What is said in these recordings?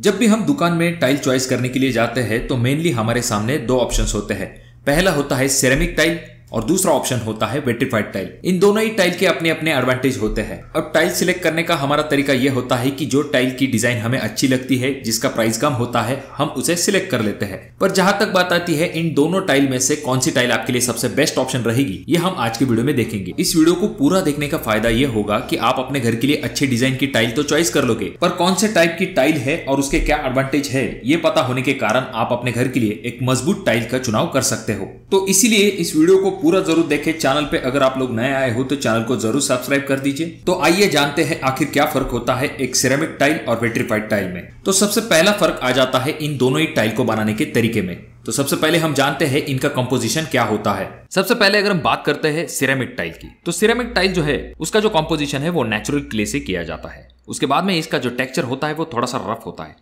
जब भी हम दुकान में टाइल चॉइस करने के लिए जाते हैं तो मेनली हमारे सामने दो ऑप्शंस होते हैं पहला होता है सेरेमिक टाइल और दूसरा ऑप्शन होता है वेट्रीफाइड टाइल इन दोनों ही टाइल के अपने अपने एडवांटेज होते हैं अब टाइल सिलेक्ट करने का हमारा तरीका यह होता है कि जो टाइल की डिजाइन हमें अच्छी लगती है जिसका प्राइस कम होता है हम उसे सिलेक्ट कर लेते हैं पर जहां तक बात आती है इन दोनों टाइल में से कौन सी टाइल आपके लिए सबसे बेस्ट ऑप्शन रहेगी ये हम आज की वीडियो में देखेंगे इस वीडियो को पूरा देखने का फायदा ये होगा की आप अपने घर के लिए अच्छे डिजाइन की टाइल तो चॉइस कर लोगे पर कौन से टाइप की टाइल है और उसके क्या एडवांटेज है ये पता होने के कारण आप अपने घर के लिए एक मजबूत टाइल का चुनाव कर सकते हो तो इसीलिए इस वीडियो को पूरा जरूर देखें चैनल पे अगर आप लोग नए आए हो तो चैनल को जरूर सब्सक्राइब कर दीजिए तो आइए जानते हैं आखिर क्या फर्क होता है एक सिरेमिक टाइल और वेट्रीफाइड टाइल में तो सबसे पहला फर्क आ जाता है इन दोनों ही टाइल को बनाने के तरीके में तो सबसे पहले हम जानते हैं इनका कंपोजिशन क्या होता है सबसे पहले अगर हम बात करते हैं सिरेमिक टाइल की तो सिरेमिक टाइल जो है उसका जो कंपोजिशन है वो नेचुरल क्ले से किया जाता है उसके बाद में इसका जो टेक्सचर होता है वो थोड़ा सा रफ होता है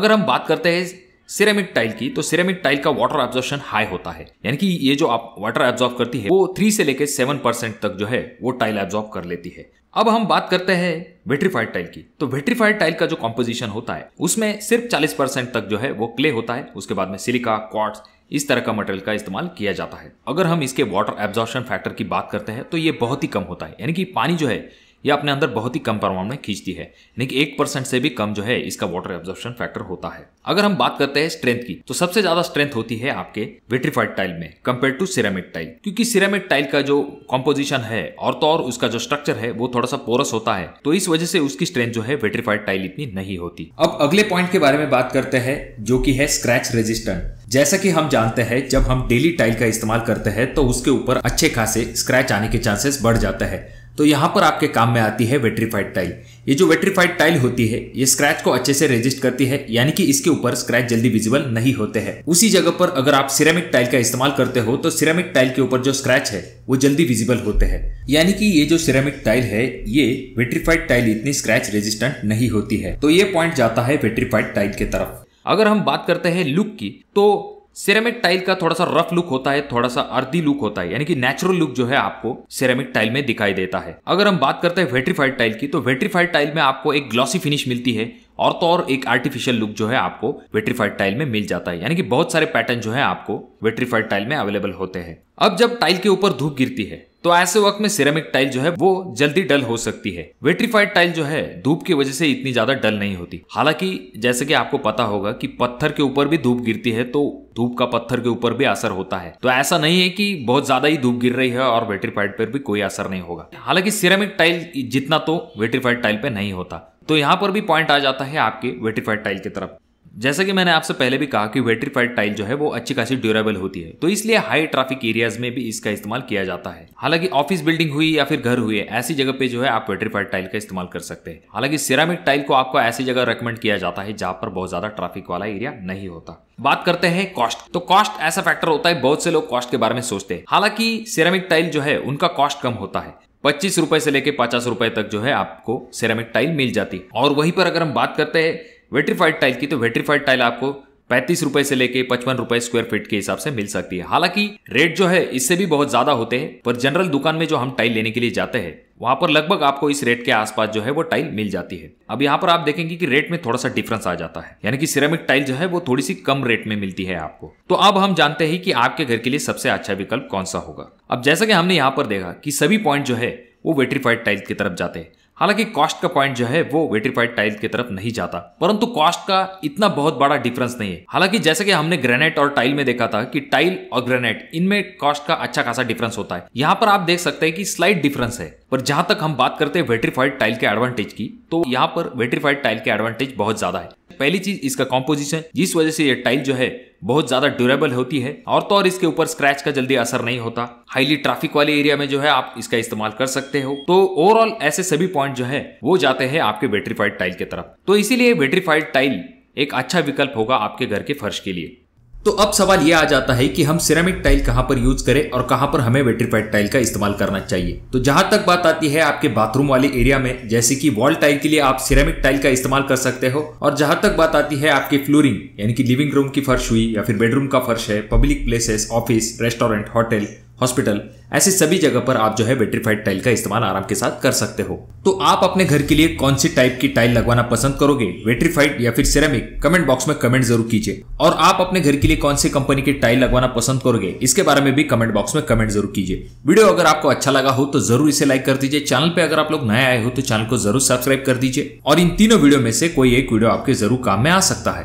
अगर हम बात करते हैं सिरेमिक टाइल की तो सिरेमिक टाइल का वाटर एब्जॉर्प्शन हाई होता है यानी कि ये जो आप वाटर एब्जॉर्ब करती है वो थ्री से लेकर सेवन परसेंट तक जो है वो टाइल एब्जॉर्ब कर लेती है अब हम बात करते हैं वेट्रीफाइड टाइल की तो वेट्रीफाइड टाइल का जो कॉम्पोजिशन होता है उसमें सिर्फ चालीस परसेंट तक जो है वो क्ले होता है उसके बाद में सिलिका क्वार्ट्स इस तरह का मटेरियल का इस्तेमाल किया जाता है अगर हम इसके वाटर एब्जॉर्प्शन फैक्टर की बात करते हैं तो ये बहुत ही कम होता है यानी कि पानी जो है यह अपने अंदर बहुत ही कम परमाणु में खींचती है यानी कि एक परसेंट से भी कम जो है इसका वाटर एब्जॉर्प्शन फैक्टर होता है अगर हम बात करते हैं स्ट्रेंथ की तो सबसे ज्यादा स्ट्रेंथ होती है आपके विट्रीफाइड टाइल में कंपेयर टू सिरामिक टाइल क्योंकि सिरामिक टाइल का जो कॉम्पोजिशन है और तो और उसका जो स्ट्रक्चर है वो थोड़ा सा पोरस होता है तो इस वजह से उसकी स्ट्रेंथ जो है विट्रीफाइड टाइल इतनी नहीं होती अब अगले पॉइंट के बारे में बात करते हैं जो की है स्क्रैच रेजिस्टेंट जैसा कि हम जानते हैं जब हम डेली टाइल का इस्तेमाल करते हैं तो उसके ऊपर अच्छे खासे स्क्रैच आने के चांसेस बढ़ जाता है तो यहाँ पर आपके काम में आती है वेट्रीफाइड टाइल ये जो वेट्रीफाइड टाइल होती है ये स्क्रैच को अच्छे से रेजिस्ट करती है यानी कि इसके ऊपर स्क्रैच जल्दी विजिबल नहीं होते हैं उसी जगह पर अगर आप सिरेमिक टाइल का इस्तेमाल करते हो तो सिरेमिक टाइल के ऊपर जो स्क्रैच है वो जल्दी विजिबल होते हैं यानी कि ये जो सिरेमिक टाइल है ये वेट्रीफाइड टाइल इतनी स्क्रैच रेजिस्टेंट नहीं होती है तो ये पॉइंट जाता है वेट्रीफाइड टाइल की तरफ अगर हम बात करते हैं लुक की तो सिरेमिक टाइल का थोड़ा सा रफ लुक होता है थोड़ा सा अर्दी लुक होता है यानी कि नेचुरल लुक जो है आपको सिरेमिक टाइल में दिखाई देता है अगर हम बात करते हैं वेट्रीफाइड टाइल की तो वेट्रीफाइड टाइल में आपको एक ग्लॉसी फिनिश मिलती है और तो और एक आर्टिफिशियल लुक जो है आपको वेट्रीफाइड टाइल में मिल जाता है यानी कि बहुत सारे पैटर्न जो है आपको वेट्रीफाइड टाइल में अवेलेबल होते हैं अब जब टाइल के ऊपर धूप गिरती है तो ऐसे वक्त में सिरेमिक टाइल जो है वो जल्दी डल हो सकती है वेट्रीफाइड टाइल जो है धूप की वजह से इतनी ज्यादा डल नहीं होती हालांकि जैसे कि आपको पता होगा कि पत्थर के ऊपर भी धूप गिरती है तो धूप का पत्थर के ऊपर भी असर होता है तो ऐसा नहीं है कि बहुत ज्यादा ही धूप गिर रही है और वेट्रीफाइड पर भी कोई असर नहीं होगा हालांकि सिरेमिक टाइल जितना तो वेट्रीफाइड टाइल पे नहीं होता तो यहाँ पर भी पॉइंट आ जाता है आपके वेटिफाइड टाइल की तरफ जैसा कि मैंने आपसे पहले भी कहा कि वेट्रीफाइड टाइल जो है वो अच्छी खासी ड्यूरेबल होती है तो इसलिए हाई ट्रैफिक एरियाज में भी इसका इस्तेमाल किया जाता है हालांकि ऑफिस बिल्डिंग हुई या फिर घर हुई ऐसी जगह पे जो है आप वेट्रीफाइड टाइल का इस्तेमाल कर सकते हैं हालांकि सिरामिक टाइल को आपको ऐसी जगह रिकमेंड किया जाता है जहां पर बहुत ज्यादा ट्रैफिक वाला एरिया नहीं होता बात करते हैं कॉस्ट तो कॉस्ट ऐसा फैक्टर होता है बहुत से लोग कॉस्ट के बारे में सोचते हैं हालांकि सिरामिक टाइल जो है उनका कॉस्ट कम होता है पच्चीस रुपए से लेके पचास रुपए तक जो है आपको सिरामिक टाइल मिल जाती है और वहीं पर अगर हम बात करते हैं वेट्रीफाइड टाइल की तो वेट्रीफाइड टाइल आपको पैंतीस रुपए से लेके पचपन रुपए स्क्वायर फीट के हिसाब से मिल सकती है हालांकि रेट जो है इससे भी बहुत ज्यादा होते हैं पर जनरल दुकान में जो हम टाइल लेने के लिए जाते हैं वहां पर लगभग आपको इस रेट के आसपास जो है वो टाइल मिल जाती है अब यहाँ पर आप देखेंगे कि रेट में थोड़ा सा डिफरेंस आ जाता है यानी कि सिरेमिक टाइल जो है वो थोड़ी सी कम रेट में मिलती है आपको तो अब हम जानते हैं कि आपके घर के लिए सबसे अच्छा विकल्प कौन सा होगा अब जैसा कि हमने यहाँ पर देखा कि सभी पॉइंट जो है वो वेट्रीफाइड टाइल की तरफ जाते हैं हालांकि कॉस्ट का पॉइंट जो है वो वेट्रीफाइड टाइल की तरफ नहीं जाता परंतु कॉस्ट का इतना बहुत बड़ा डिफरेंस नहीं है हालांकि जैसे कि हमने ग्रेनाइट और टाइल में देखा था कि टाइल और ग्रेनाइट इनमें कॉस्ट का अच्छा खासा डिफरेंस होता है यहाँ पर आप देख सकते हैं कि स्लाइट डिफरेंस है पर जहां तक हम बात करते हैं वेट्रीफाइड टाइल के एडवांटेज की तो यहाँ पर वेट्रीफाइड टाइल के एडवांटेज बहुत ज्यादा है पहली चीज इसका कॉम्पोजिशन जिस वजह से ये टाइल जो है बहुत ज्यादा ड्यूरेबल होती है और तो और इसके ऊपर स्क्रैच का जल्दी असर नहीं होता हाईली ट्रैफिक वाले एरिया में जो है आप इसका इस्तेमाल कर सकते हो तो ओवरऑल ऐसे सभी पॉइंट जो है वो जाते हैं आपके बैटरीफाइड टाइल की तरफ तो इसीलिए बैटरीफाइड टाइल एक अच्छा विकल्प होगा आपके घर के फर्श के लिए तो अब सवाल यह आ जाता है कि हम सिरेमिक टाइल कहां पर यूज करें और कहां पर हमें वेट्रीफाइड टाइल का इस्तेमाल करना चाहिए तो जहां तक बात आती है आपके बाथरूम वाले एरिया में जैसे कि वॉल टाइल के लिए आप सिरेमिक टाइल का इस्तेमाल कर सकते हो और जहां तक बात आती है आपके फ्लोरिंग यानी कि लिविंग रूम की फर्श हुई या फिर बेडरूम का फर्श है public places office restaurant hotel hospital ऐसी सभी जगह पर आप जो है वेट्रीफाइड टाइल का इस्तेमाल आराम के साथ कर सकते हो तो आप अपने घर के लिए कौन सी टाइप की टाइल लगवाना पसंद करोगे वेट्रीफाइड या फिर सिरेमिक कमेंट बॉक्स में कमेंट जरूर कीजिए और आप अपने घर के लिए कौन सी कंपनी की टाइल लगवाना पसंद करोगे इसके बारे में भी कमेंट बॉक्स में कमेंट जरूर कीजिए वीडियो अगर आपको अच्छा लगा हो तो जरूर इसे लाइक कर दीजिए चैनल पर अगर आप लोग नए आए हो तो चैनल को जरूर सब्सक्राइब कर दीजिए और इन तीनों वीडियो में से कोई एक वीडियो आपके जरूर काम में आ सकता है